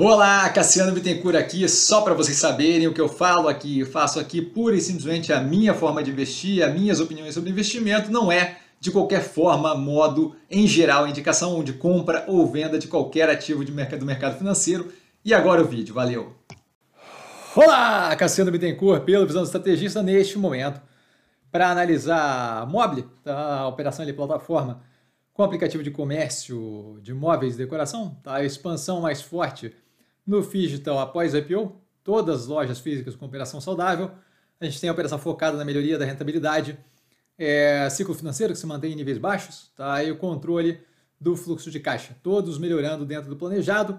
Olá, Cassiano Bittencourt aqui, só para vocês saberem o que eu falo aqui, eu faço aqui pura e simplesmente a minha forma de investir, as minhas opiniões sobre investimento, não é de qualquer forma, modo, em geral, indicação de compra ou venda de qualquer ativo de mercado, do mercado financeiro. E agora o vídeo, valeu! Olá, Cassiano Bittencourt, pelo Visão do Estrategista, neste momento, para analisar Mobile, tá? a operação de plataforma com aplicativo de comércio de móveis e decoração, tá? a expansão mais forte no então após o IPO, todas as lojas físicas com operação saudável. A gente tem a operação focada na melhoria da rentabilidade, é, ciclo financeiro que se mantém em níveis baixos, tá? e o controle do fluxo de caixa, todos melhorando dentro do planejado,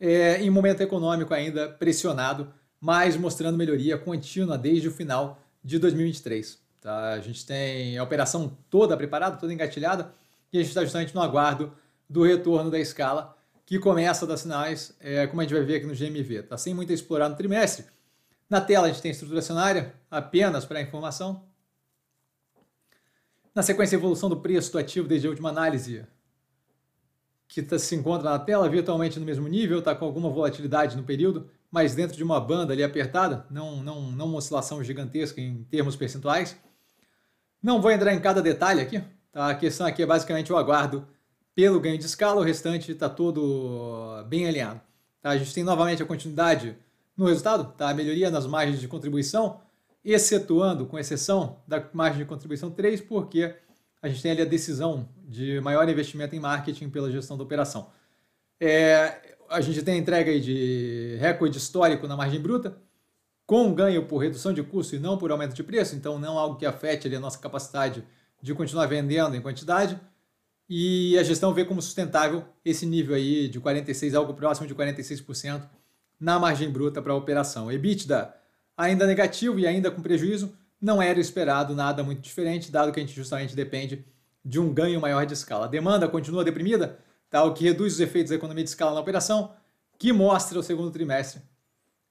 é, em momento econômico ainda pressionado, mas mostrando melhoria contínua desde o final de 2023. Tá? A gente tem a operação toda preparada, toda engatilhada, e a gente está justamente no aguardo do retorno da escala que começa a dar sinais, é, como a gente vai ver aqui no GMV. Está sem muito a explorar no trimestre. Na tela a gente tem estrutura acionária, apenas para informação. Na sequência, a evolução do preço do ativo desde a última análise, que tá, se encontra na tela, virtualmente no mesmo nível, está com alguma volatilidade no período, mas dentro de uma banda ali apertada, não, não, não uma oscilação gigantesca em termos percentuais. Não vou entrar em cada detalhe aqui, tá? a questão aqui é basicamente o aguardo pelo ganho de escala, o restante está todo bem alinhado. Tá? A gente tem novamente a continuidade no resultado, tá? a melhoria nas margens de contribuição, excetuando, com exceção da margem de contribuição 3, porque a gente tem ali a decisão de maior investimento em marketing pela gestão da operação. É, a gente tem a entrega de recorde histórico na margem bruta, com ganho por redução de custo e não por aumento de preço, então não é algo que afete ali, a nossa capacidade de continuar vendendo em quantidade e a gestão vê como sustentável esse nível aí de 46, algo próximo de 46% na margem bruta para a operação. EBITDA ainda negativo e ainda com prejuízo, não era esperado nada muito diferente, dado que a gente justamente depende de um ganho maior de escala. A demanda continua deprimida, tal tá? que reduz os efeitos da economia de escala na operação, que mostra o segundo trimestre,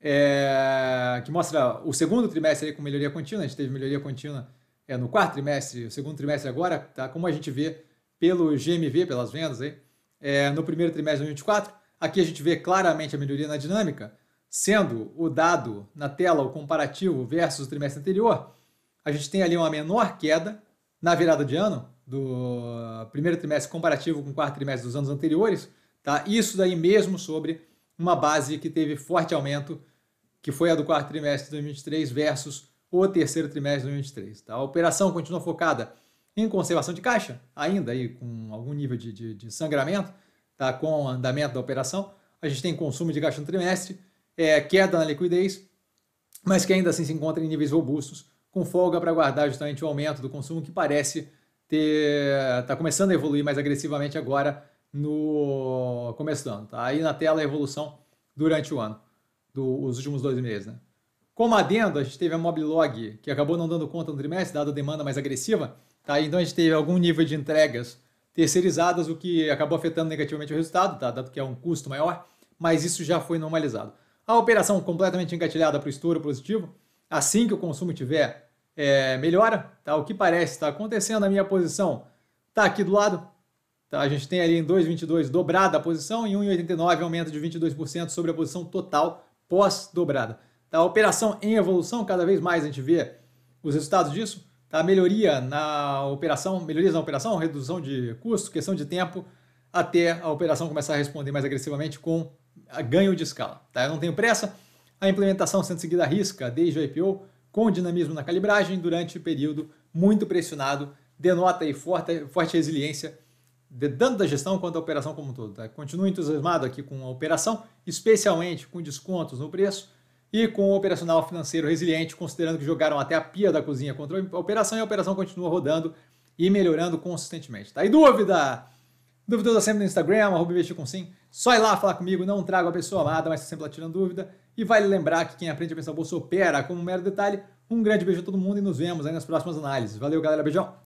é, que mostra o segundo trimestre com melhoria contínua, a gente teve melhoria contínua é, no quarto trimestre, o segundo trimestre agora, tá? Como a gente vê pelo GMV, pelas vendas aí, é, no primeiro trimestre de 2024. Aqui a gente vê claramente a melhoria na dinâmica, sendo o dado na tela, o comparativo versus o trimestre anterior, a gente tem ali uma menor queda na virada de ano, do primeiro trimestre comparativo com o quarto trimestre dos anos anteriores, tá? Isso daí mesmo sobre uma base que teve forte aumento, que foi a do quarto trimestre de 2023 versus o terceiro trimestre de 2023, tá? A operação continua focada em conservação de caixa, ainda aí com algum nível de, de, de sangramento, tá? com o andamento da operação. A gente tem consumo de caixa no trimestre, é, queda na liquidez, mas que ainda assim se encontra em níveis robustos, com folga para guardar justamente o aumento do consumo que parece ter tá começando a evoluir mais agressivamente agora no começo do ano. Tá aí na tela a evolução durante o ano, dos do, últimos dois meses. Né? Como adendo, a gente teve a Moblog, que acabou não dando conta no trimestre, dada a demanda mais agressiva. Tá? Então a gente teve algum nível de entregas terceirizadas, o que acabou afetando negativamente o resultado, tá? dado que é um custo maior, mas isso já foi normalizado. A operação completamente engatilhada para o estouro positivo, assim que o consumo tiver é, melhora, tá? o que parece está acontecendo, a minha posição está aqui do lado, tá? a gente tem ali em 2,22 dobrada a posição e 1,89 aumento de 22% sobre a posição total pós-dobrada. Tá? Operação em evolução, cada vez mais a gente vê os resultados disso. Tá? Melhoria na operação, melhorias na operação, redução de custo, questão de tempo, até a operação começar a responder mais agressivamente com ganho de escala. Tá? Eu não tenho pressa, a implementação sendo seguida à risca desde o IPO, com dinamismo na calibragem durante o período muito pressionado, denota aí forte, forte resiliência de, tanto da gestão quanto da operação como um todo. Tá? Continuo entusiasmado aqui com a operação, especialmente com descontos no preço, e com o operacional financeiro resiliente, considerando que jogaram até a pia da cozinha contra a operação e a operação continua rodando e melhorando consistentemente. Tá? E dúvida? Dúvida da sempre no Instagram, arroba investir com sim. Só ir lá falar comigo, não trago a pessoa amada, mas sempre lá tirando dúvida. E vale lembrar que quem aprende a pensar bolsa opera como um mero detalhe. Um grande beijo a todo mundo e nos vemos aí nas próximas análises. Valeu, galera. Beijão!